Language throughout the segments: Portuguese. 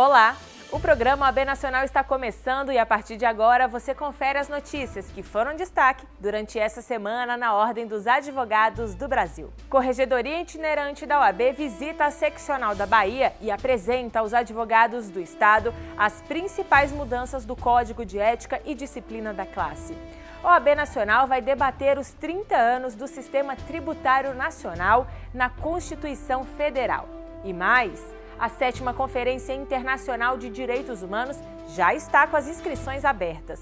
Olá! O programa AB Nacional está começando e a partir de agora você confere as notícias que foram destaque durante essa semana na Ordem dos Advogados do Brasil. Corregedoria itinerante da OAB visita a seccional da Bahia e apresenta aos advogados do estado as principais mudanças do Código de Ética e Disciplina da classe. OAB Nacional vai debater os 30 anos do Sistema Tributário Nacional na Constituição Federal. E mais, a sétima Conferência Internacional de Direitos Humanos já está com as inscrições abertas.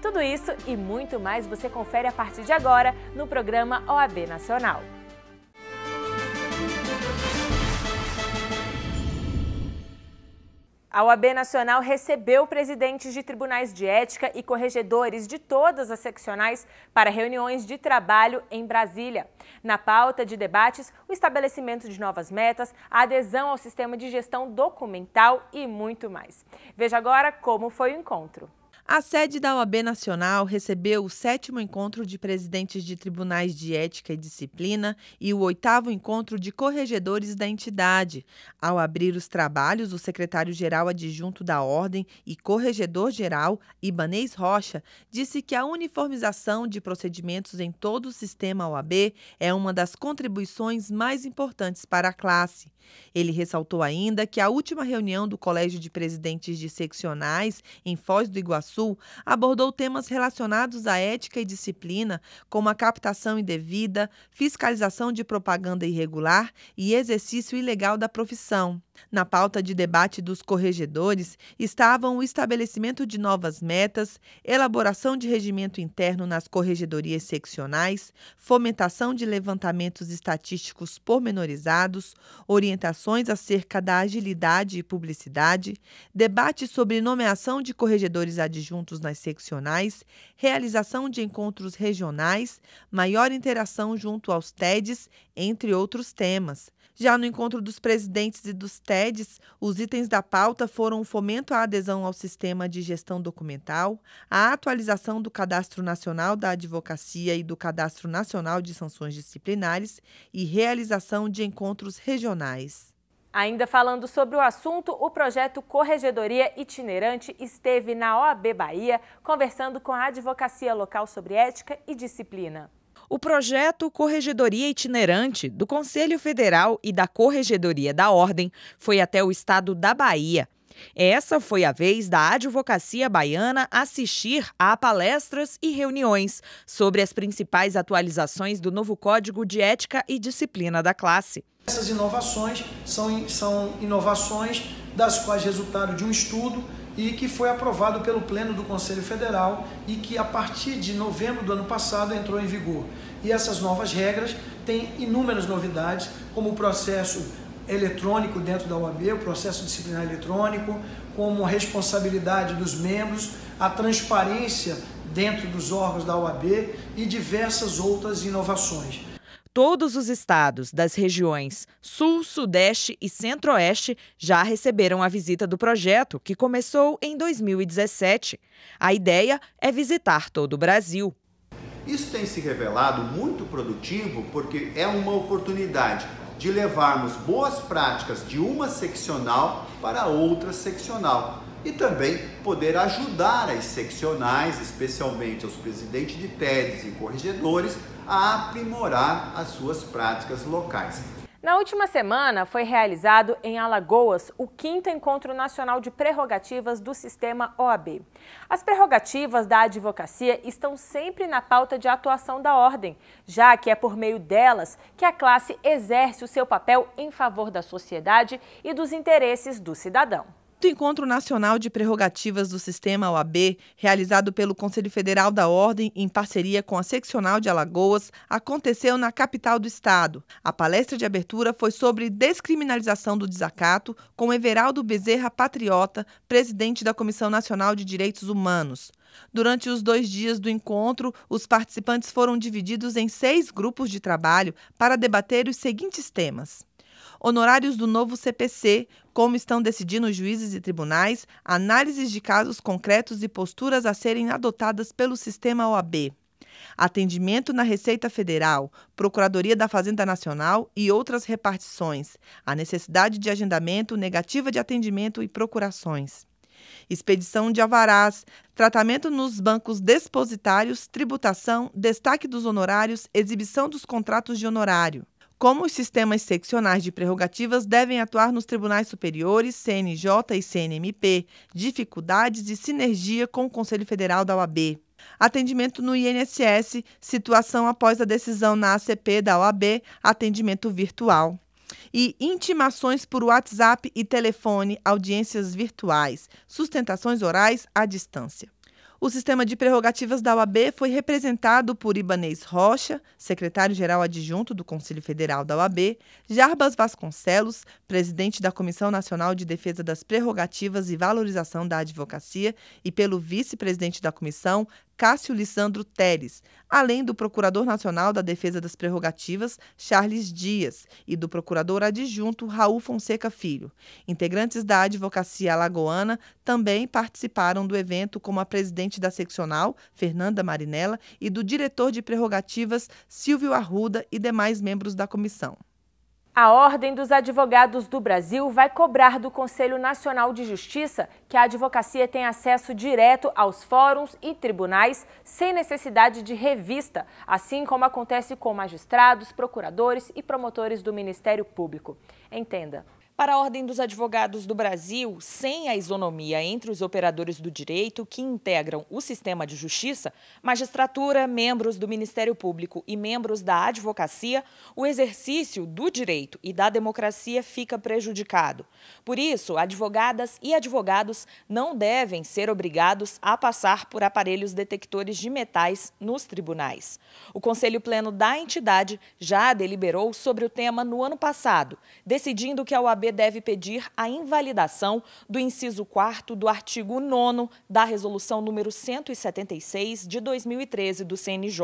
Tudo isso e muito mais você confere a partir de agora no programa OAB Nacional. A OAB Nacional recebeu presidentes de tribunais de ética e corregedores de todas as seccionais para reuniões de trabalho em Brasília. Na pauta de debates, o estabelecimento de novas metas, a adesão ao sistema de gestão documental e muito mais. Veja agora como foi o encontro. A sede da OAB Nacional recebeu o sétimo encontro de presidentes de tribunais de ética e disciplina e o oitavo encontro de corregedores da entidade. Ao abrir os trabalhos, o secretário-geral adjunto da Ordem e corregedor-geral, Ibanês Rocha, disse que a uniformização de procedimentos em todo o sistema OAB é uma das contribuições mais importantes para a classe. Ele ressaltou ainda que a última reunião do Colégio de Presidentes de Seccionais, em Foz do Iguaçu, abordou temas relacionados à ética e disciplina, como a captação indevida, fiscalização de propaganda irregular e exercício ilegal da profissão. Na pauta de debate dos corregedores estavam o estabelecimento de novas metas, elaboração de regimento interno nas corregedorias seccionais, fomentação de levantamentos estatísticos pormenorizados, orientações acerca da agilidade e publicidade, debate sobre nomeação de corregedores adjuntos nas seccionais, realização de encontros regionais, maior interação junto aos TEDs, entre outros temas. Já no encontro dos presidentes e dos TEDs, os itens da pauta foram o fomento à adesão ao sistema de gestão documental, a atualização do Cadastro Nacional da Advocacia e do Cadastro Nacional de Sanções Disciplinares e realização de encontros regionais. Ainda falando sobre o assunto, o projeto Corregedoria Itinerante esteve na OAB Bahia, conversando com a advocacia local sobre ética e disciplina o projeto Corregedoria Itinerante do Conselho Federal e da Corregedoria da Ordem foi até o estado da Bahia. Essa foi a vez da advocacia baiana assistir a palestras e reuniões sobre as principais atualizações do novo Código de Ética e Disciplina da classe. Essas inovações são, são inovações das quais resultaram de um estudo e que foi aprovado pelo Pleno do Conselho Federal e que a partir de novembro do ano passado entrou em vigor. E essas novas regras têm inúmeras novidades, como o processo eletrônico dentro da OAB, o processo disciplinar eletrônico, como a responsabilidade dos membros, a transparência dentro dos órgãos da OAB e diversas outras inovações todos os estados das regiões Sul, Sudeste e Centro-Oeste já receberam a visita do projeto, que começou em 2017. A ideia é visitar todo o Brasil. Isso tem se revelado muito produtivo porque é uma oportunidade de levarmos boas práticas de uma seccional para outra seccional e também poder ajudar as seccionais, especialmente os presidentes de TEDs e corregedores, a aprimorar as suas práticas locais. Na última semana, foi realizado em Alagoas o quinto Encontro Nacional de Prerrogativas do Sistema OAB. As prerrogativas da advocacia estão sempre na pauta de atuação da ordem, já que é por meio delas que a classe exerce o seu papel em favor da sociedade e dos interesses do cidadão. Quinto Encontro Nacional de Prerrogativas do Sistema OAB, realizado pelo Conselho Federal da Ordem em parceria com a Seccional de Alagoas, aconteceu na capital do estado. A palestra de abertura foi sobre descriminalização do desacato com Everaldo Bezerra Patriota, presidente da Comissão Nacional de Direitos Humanos. Durante os dois dias do encontro, os participantes foram divididos em seis grupos de trabalho para debater os seguintes temas honorários do novo CPC, como estão decidindo juízes e tribunais, análises de casos concretos e posturas a serem adotadas pelo sistema OAB. Atendimento na Receita Federal, Procuradoria da Fazenda Nacional e outras repartições. A necessidade de agendamento, negativa de atendimento e procurações expedição de alvarás, tratamento nos bancos depositários, tributação, destaque dos honorários, exibição dos contratos de honorário como os sistemas seccionais de prerrogativas devem atuar nos tribunais superiores, CNJ e CNMP, dificuldades e sinergia com o Conselho Federal da OAB. Atendimento no INSS, situação após a decisão na ACP da OAB, atendimento virtual e intimações por WhatsApp e telefone, audiências virtuais, sustentações orais à distância. O sistema de prerrogativas da OAB foi representado por Ibanês Rocha, secretário-geral adjunto do Conselho Federal da OAB, Jarbas Vasconcelos, presidente da Comissão Nacional de Defesa das Prerrogativas e Valorização da Advocacia, e pelo vice-presidente da comissão, Cássio Lissandro Teres, além do Procurador Nacional da Defesa das Prerrogativas, Charles Dias, e do Procurador Adjunto Raul Fonseca Filho. Integrantes da Advocacia Alagoana também participaram do evento como a presidente da seccional, Fernanda Marinella, e do diretor de prerrogativas, Silvio Arruda, e demais membros da comissão. A Ordem dos Advogados do Brasil vai cobrar do Conselho Nacional de Justiça que a advocacia tenha acesso direto aos fóruns e tribunais sem necessidade de revista, assim como acontece com magistrados, procuradores e promotores do Ministério Público. Entenda. Para a Ordem dos Advogados do Brasil, sem a isonomia entre os operadores do direito que integram o sistema de justiça, magistratura, membros do Ministério Público e membros da advocacia, o exercício do direito e da democracia fica prejudicado. Por isso, advogadas e advogados não devem ser obrigados a passar por aparelhos detectores de metais nos tribunais. O Conselho Pleno da entidade já deliberou sobre o tema no ano passado, decidindo que ao abrir deve pedir a invalidação do inciso 4 do artigo 9 da Resolução número 176 de 2013 do CNJ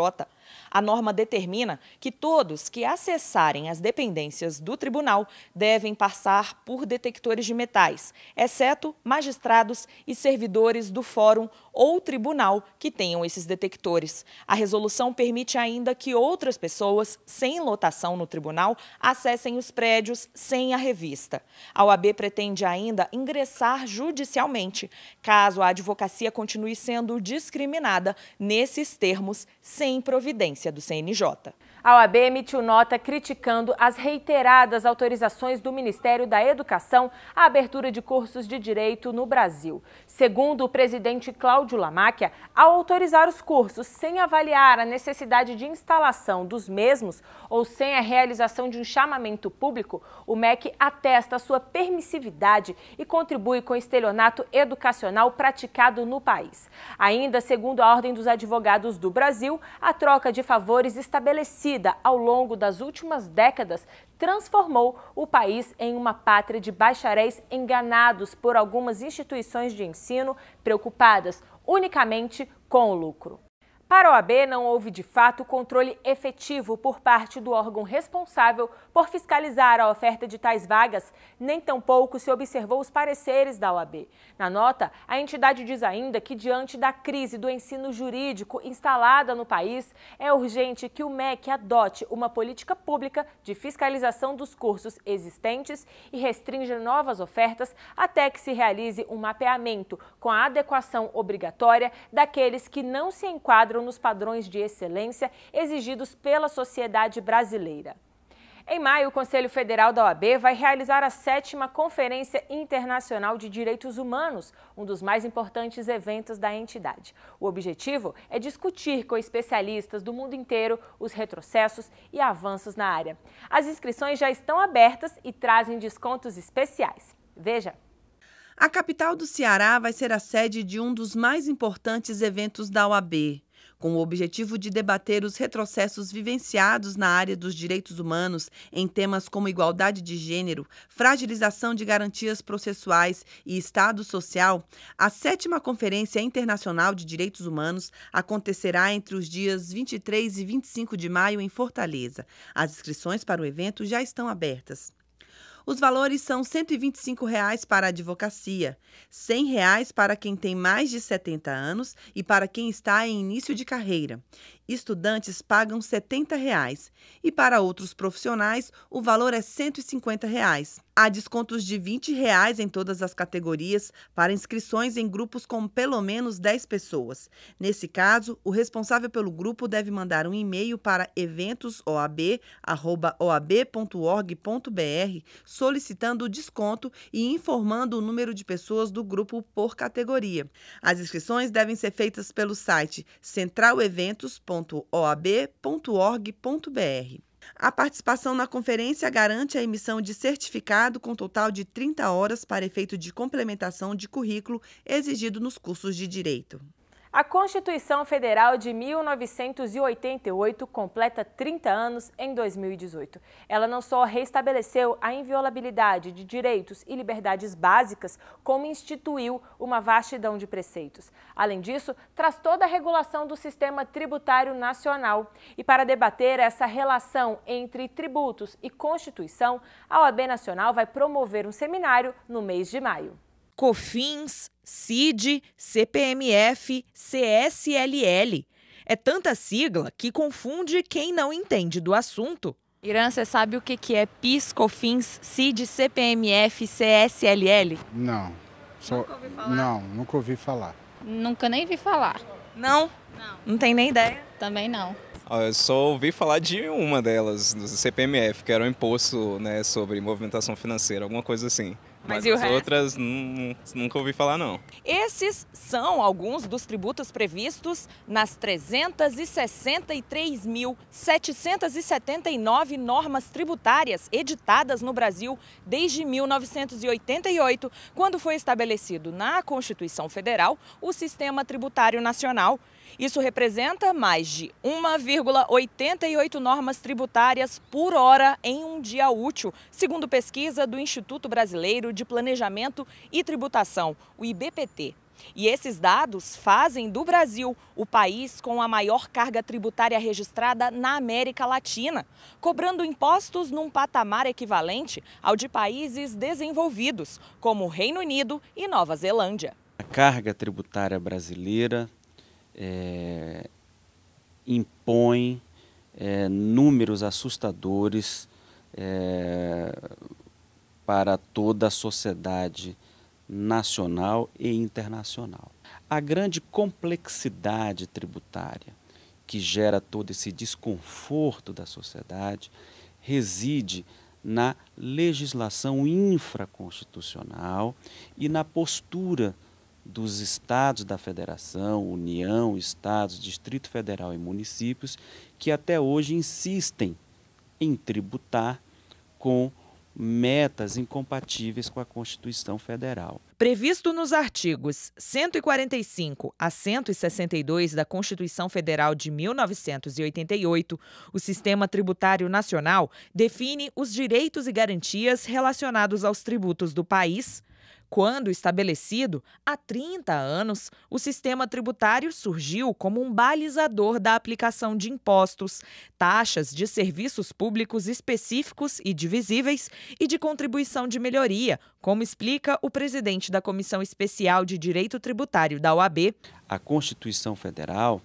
a norma determina que todos que acessarem as dependências do tribunal devem passar por detectores de metais, exceto magistrados e servidores do fórum ou tribunal que tenham esses detectores. A resolução permite ainda que outras pessoas sem lotação no tribunal acessem os prédios sem a revista. A OAB pretende ainda ingressar judicialmente, caso a advocacia continue sendo discriminada nesses termos sem providência presidência do CNJ. A OAB emitiu nota criticando as reiteradas autorizações do Ministério da Educação à abertura de cursos de direito no Brasil. Segundo o presidente Cláudio Lamáquia, ao autorizar os cursos sem avaliar a necessidade de instalação dos mesmos ou sem a realização de um chamamento público, o MEC atesta sua permissividade e contribui com o estelionato educacional praticado no país. Ainda segundo a Ordem dos Advogados do Brasil, a troca de favores estabelecida ao longo das últimas décadas transformou o país em uma pátria de bacharéis enganados por algumas instituições de ensino preocupadas unicamente com o lucro. Para a OAB, não houve de fato controle efetivo por parte do órgão responsável por fiscalizar a oferta de tais vagas, nem tampouco se observou os pareceres da OAB. Na nota, a entidade diz ainda que, diante da crise do ensino jurídico instalada no país, é urgente que o MEC adote uma política pública de fiscalização dos cursos existentes e restrinja novas ofertas até que se realize um mapeamento com a adequação obrigatória daqueles que não se enquadram nos padrões de excelência exigidos pela sociedade brasileira. Em maio, o Conselho Federal da OAB vai realizar a sétima Conferência Internacional de Direitos Humanos, um dos mais importantes eventos da entidade. O objetivo é discutir com especialistas do mundo inteiro os retrocessos e avanços na área. As inscrições já estão abertas e trazem descontos especiais. Veja! A capital do Ceará vai ser a sede de um dos mais importantes eventos da OAB com o objetivo de debater os retrocessos vivenciados na área dos direitos humanos em temas como igualdade de gênero, fragilização de garantias processuais e Estado social, a sétima Conferência Internacional de Direitos Humanos acontecerá entre os dias 23 e 25 de maio em Fortaleza. As inscrições para o evento já estão abertas. Os valores são R$ 125,00 para a advocacia, R$ 100,00 para quem tem mais de 70 anos e para quem está em início de carreira, Estudantes pagam R$ 70 e para outros profissionais o valor é R$ 150. Há descontos de R$ 20 em todas as categorias para inscrições em grupos com pelo menos 10 pessoas. Nesse caso, o responsável pelo grupo deve mandar um e-mail para eventosoab.org.br solicitando o desconto e informando o número de pessoas do grupo por categoria. As inscrições devem ser feitas pelo site centraleventos.com www.oab.org.br. A participação na conferência garante a emissão de certificado com total de 30 horas para efeito de complementação de currículo exigido nos cursos de direito. A Constituição Federal de 1988 completa 30 anos em 2018. Ela não só restabeleceu a inviolabilidade de direitos e liberdades básicas, como instituiu uma vastidão de preceitos. Além disso, traz toda a regulação do sistema tributário nacional. E para debater essa relação entre tributos e Constituição, a OAB Nacional vai promover um seminário no mês de maio. COFINS, CID, CPMF, CSLL. É tanta sigla que confunde quem não entende do assunto. Irã, você sabe o que, que é PIS, COFINS, CID, CPMF, CSLL? Não. Só... Nunca ouvi falar? Não, nunca ouvi falar. Nunca nem vi falar. Não? Não. Não tem nem ideia? Também não. Ah, eu só ouvi falar de uma delas, do CPMF, que era o um imposto né, sobre movimentação financeira, alguma coisa assim. Mas, Mas as resto? outras nunca ouvi falar, não. Esses são alguns dos tributos previstos nas 363.779 normas tributárias editadas no Brasil desde 1988, quando foi estabelecido na Constituição Federal o Sistema Tributário Nacional isso representa mais de 1,88 normas tributárias por hora em um dia útil, segundo pesquisa do Instituto Brasileiro de Planejamento e Tributação, o IBPT. E esses dados fazem do Brasil o país com a maior carga tributária registrada na América Latina, cobrando impostos num patamar equivalente ao de países desenvolvidos, como Reino Unido e Nova Zelândia. A carga tributária brasileira é, impõe é, números assustadores é, para toda a sociedade nacional e internacional. A grande complexidade tributária que gera todo esse desconforto da sociedade reside na legislação infraconstitucional e na postura dos estados da federação, União, estados, Distrito Federal e municípios, que até hoje insistem em tributar com metas incompatíveis com a Constituição Federal. Previsto nos artigos 145 a 162 da Constituição Federal de 1988, o Sistema Tributário Nacional define os direitos e garantias relacionados aos tributos do país, quando estabelecido, há 30 anos, o sistema tributário surgiu como um balizador da aplicação de impostos, taxas de serviços públicos específicos e divisíveis e de contribuição de melhoria, como explica o presidente da Comissão Especial de Direito Tributário da OAB. A Constituição Federal,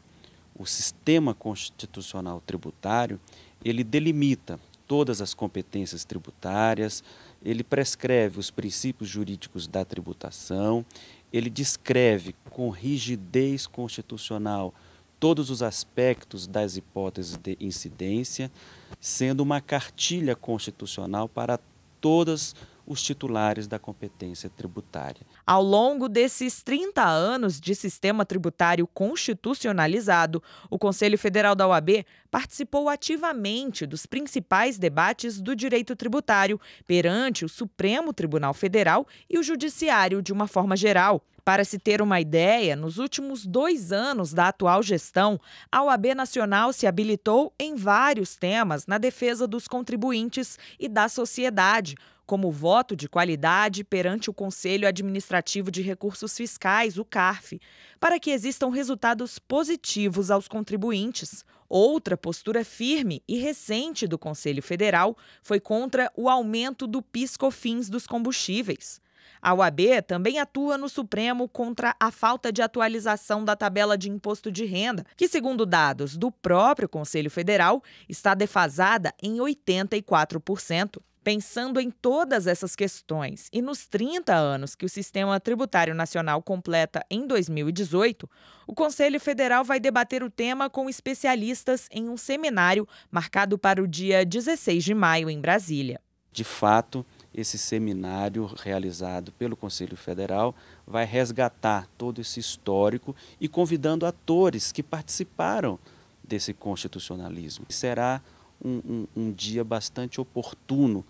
o sistema constitucional tributário, ele delimita todas as competências tributárias, ele prescreve os princípios jurídicos da tributação, ele descreve com rigidez constitucional todos os aspectos das hipóteses de incidência, sendo uma cartilha constitucional para todas as os titulares da competência tributária. Ao longo desses 30 anos de sistema tributário constitucionalizado, o Conselho Federal da OAB participou ativamente dos principais debates do direito tributário perante o Supremo Tribunal Federal e o Judiciário de uma forma geral. Para se ter uma ideia, nos últimos dois anos da atual gestão, a OAB Nacional se habilitou em vários temas na defesa dos contribuintes e da sociedade, como voto de qualidade perante o Conselho Administrativo de Recursos Fiscais, o CARF, para que existam resultados positivos aos contribuintes. Outra postura firme e recente do Conselho Federal foi contra o aumento do PIS/COFINS dos combustíveis. A UAB também atua no Supremo contra a falta de atualização da tabela de imposto de renda, que, segundo dados do próprio Conselho Federal, está defasada em 84%. Pensando em todas essas questões e nos 30 anos que o Sistema Tributário Nacional completa em 2018, o Conselho Federal vai debater o tema com especialistas em um seminário marcado para o dia 16 de maio em Brasília. De fato, esse seminário realizado pelo Conselho Federal vai resgatar todo esse histórico e convidando atores que participaram desse constitucionalismo. Será um, um, um dia bastante oportuno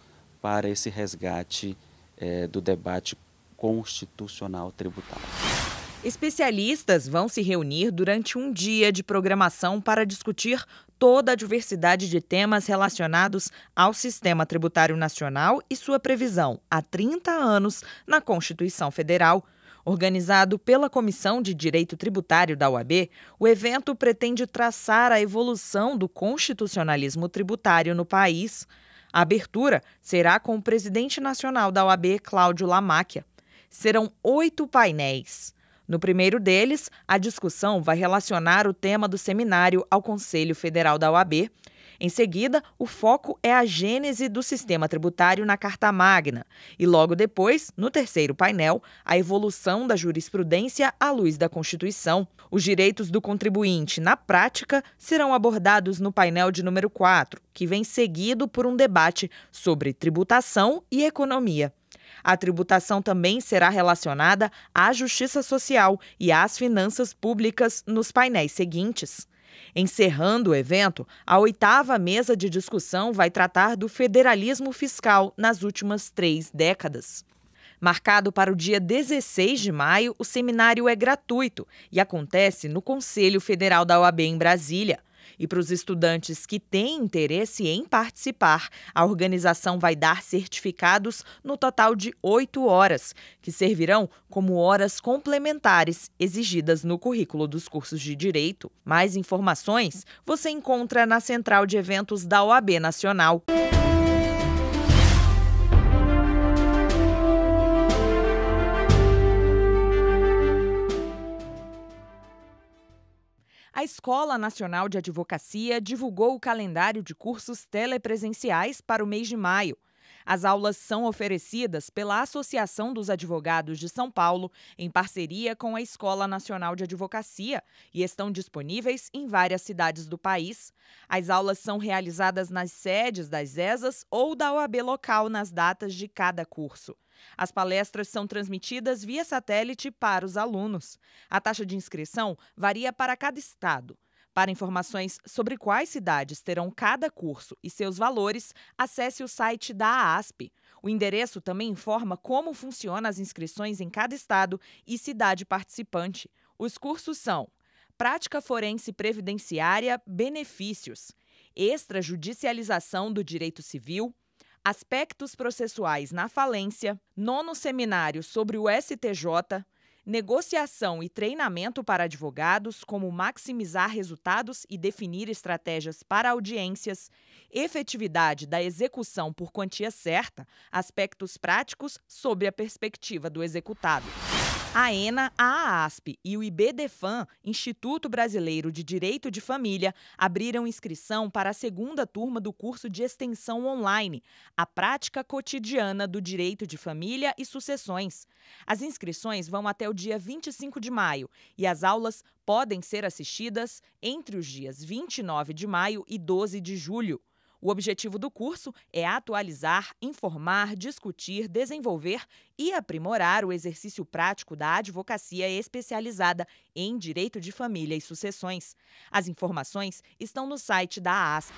para esse resgate é, do debate constitucional tributário. Especialistas vão se reunir durante um dia de programação para discutir toda a diversidade de temas relacionados ao sistema tributário nacional e sua previsão há 30 anos na Constituição Federal. Organizado pela Comissão de Direito Tributário da UAB, o evento pretende traçar a evolução do constitucionalismo tributário no país. A abertura será com o presidente nacional da OAB, Cláudio Lamáquia. Serão oito painéis. No primeiro deles, a discussão vai relacionar o tema do seminário ao Conselho Federal da OAB em seguida, o foco é a gênese do sistema tributário na Carta Magna e, logo depois, no terceiro painel, a evolução da jurisprudência à luz da Constituição. Os direitos do contribuinte, na prática, serão abordados no painel de número 4, que vem seguido por um debate sobre tributação e economia. A tributação também será relacionada à justiça social e às finanças públicas nos painéis seguintes. Encerrando o evento, a oitava mesa de discussão vai tratar do federalismo fiscal nas últimas três décadas. Marcado para o dia 16 de maio, o seminário é gratuito e acontece no Conselho Federal da OAB em Brasília. E para os estudantes que têm interesse em participar, a organização vai dar certificados no total de oito horas, que servirão como horas complementares exigidas no currículo dos cursos de Direito. Mais informações você encontra na Central de Eventos da OAB Nacional. A Escola Nacional de Advocacia divulgou o calendário de cursos telepresenciais para o mês de maio. As aulas são oferecidas pela Associação dos Advogados de São Paulo, em parceria com a Escola Nacional de Advocacia, e estão disponíveis em várias cidades do país. As aulas são realizadas nas sedes das ESAs ou da OAB local nas datas de cada curso. As palestras são transmitidas via satélite para os alunos. A taxa de inscrição varia para cada estado. Para informações sobre quais cidades terão cada curso e seus valores, acesse o site da AASP. O endereço também informa como funcionam as inscrições em cada estado e cidade participante. Os cursos são Prática Forense Previdenciária, Benefícios, Extrajudicialização do Direito Civil, Aspectos processuais na falência, nono seminário sobre o STJ, negociação e treinamento para advogados, como maximizar resultados e definir estratégias para audiências, efetividade da execução por quantia certa, aspectos práticos sobre a perspectiva do executado. A ENA, a AASP e o IBDFAM, Instituto Brasileiro de Direito de Família, abriram inscrição para a segunda turma do curso de extensão online, a prática cotidiana do direito de família e sucessões. As inscrições vão até o dia 25 de maio e as aulas podem ser assistidas entre os dias 29 de maio e 12 de julho. O objetivo do curso é atualizar, informar, discutir, desenvolver e aprimorar o exercício prático da advocacia especializada em direito de família e sucessões. As informações estão no site da ASP.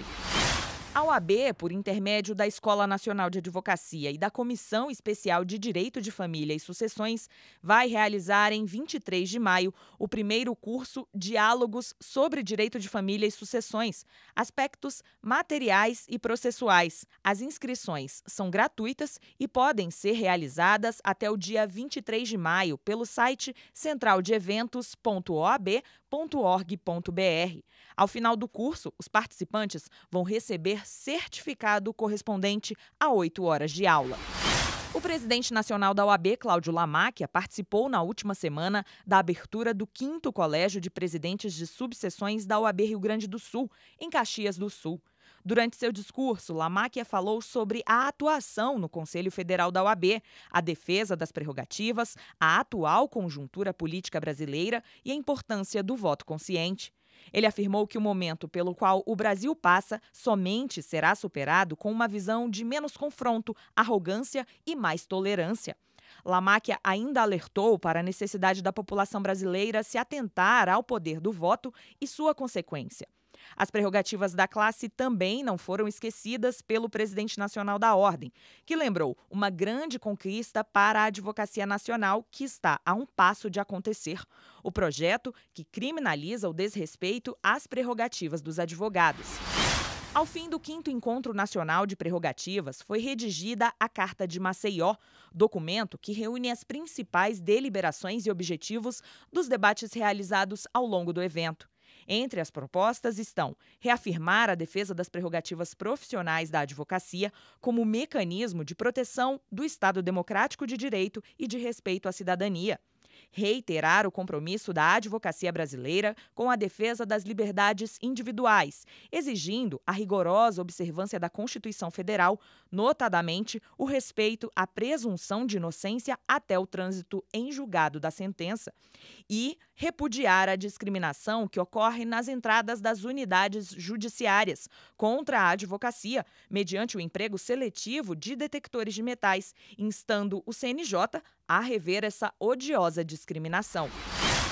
A OAB, por intermédio da Escola Nacional de Advocacia e da Comissão Especial de Direito de Família e Sucessões, vai realizar em 23 de maio o primeiro curso Diálogos sobre Direito de Família e Sucessões, aspectos materiais e processuais. As inscrições são gratuitas e podem ser realizadas até o dia 23 de maio pelo site centraldeeventos.oab.org.br. Ao final do curso, os participantes vão receber certificado correspondente a oito horas de aula. O presidente nacional da OAB, Cláudio Lamáquia, participou na última semana da abertura do 5 Colégio de Presidentes de Subseções da OAB Rio Grande do Sul, em Caxias do Sul. Durante seu discurso, Lamáquia falou sobre a atuação no Conselho Federal da OAB, a defesa das prerrogativas, a atual conjuntura política brasileira e a importância do voto consciente. Ele afirmou que o momento pelo qual o Brasil passa somente será superado com uma visão de menos confronto, arrogância e mais tolerância. Lamáquia ainda alertou para a necessidade da população brasileira se atentar ao poder do voto e sua consequência. As prerrogativas da classe também não foram esquecidas pelo presidente nacional da Ordem, que lembrou uma grande conquista para a advocacia nacional que está a um passo de acontecer. O projeto que criminaliza o desrespeito às prerrogativas dos advogados. Ao fim do quinto encontro nacional de prerrogativas, foi redigida a Carta de Maceió, documento que reúne as principais deliberações e objetivos dos debates realizados ao longo do evento. Entre as propostas estão reafirmar a defesa das prerrogativas profissionais da advocacia como mecanismo de proteção do Estado democrático de direito e de respeito à cidadania reiterar o compromisso da advocacia brasileira com a defesa das liberdades individuais, exigindo a rigorosa observância da Constituição Federal, notadamente o respeito à presunção de inocência até o trânsito em julgado da sentença, e repudiar a discriminação que ocorre nas entradas das unidades judiciárias contra a advocacia, mediante o emprego seletivo de detectores de metais, instando o CNJ a rever essa odiosa discriminação.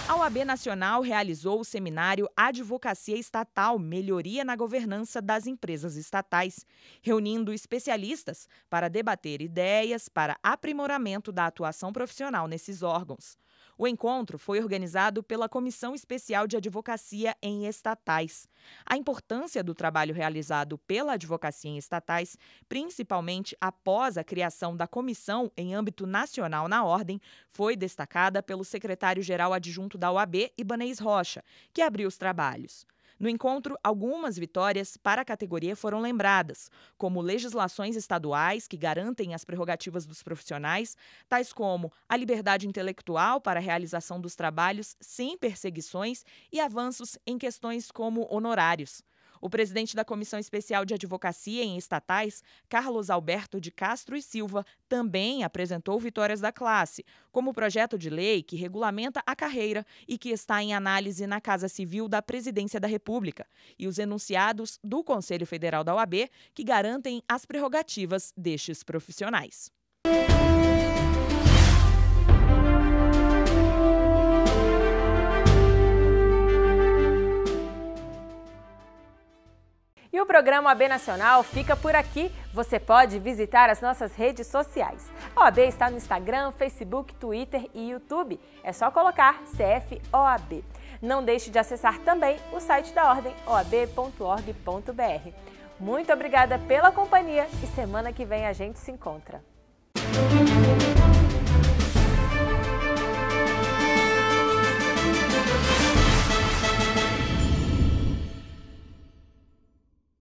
A OAB Nacional realizou o seminário Advocacia Estatal Melhoria na Governança das Empresas Estatais, reunindo especialistas para debater ideias para aprimoramento da atuação profissional nesses órgãos. O encontro foi organizado pela Comissão Especial de Advocacia em Estatais. A importância do trabalho realizado pela advocacia em estatais, principalmente após a criação da comissão em âmbito nacional na ordem, foi destacada pelo secretário-geral adjunto da OAB, Ibanez Rocha, que abriu os trabalhos. No encontro, algumas vitórias para a categoria foram lembradas, como legislações estaduais que garantem as prerrogativas dos profissionais, tais como a liberdade intelectual para a realização dos trabalhos sem perseguições e avanços em questões como honorários. O presidente da Comissão Especial de Advocacia em Estatais, Carlos Alberto de Castro e Silva, também apresentou vitórias da classe, como o projeto de lei que regulamenta a carreira e que está em análise na Casa Civil da Presidência da República, e os enunciados do Conselho Federal da OAB, que garantem as prerrogativas destes profissionais. Música E o programa OAB Nacional fica por aqui. Você pode visitar as nossas redes sociais. A OAB está no Instagram, Facebook, Twitter e YouTube. É só colocar CFOAB. Não deixe de acessar também o site da ordem oab.org.br. Muito obrigada pela companhia e semana que vem a gente se encontra.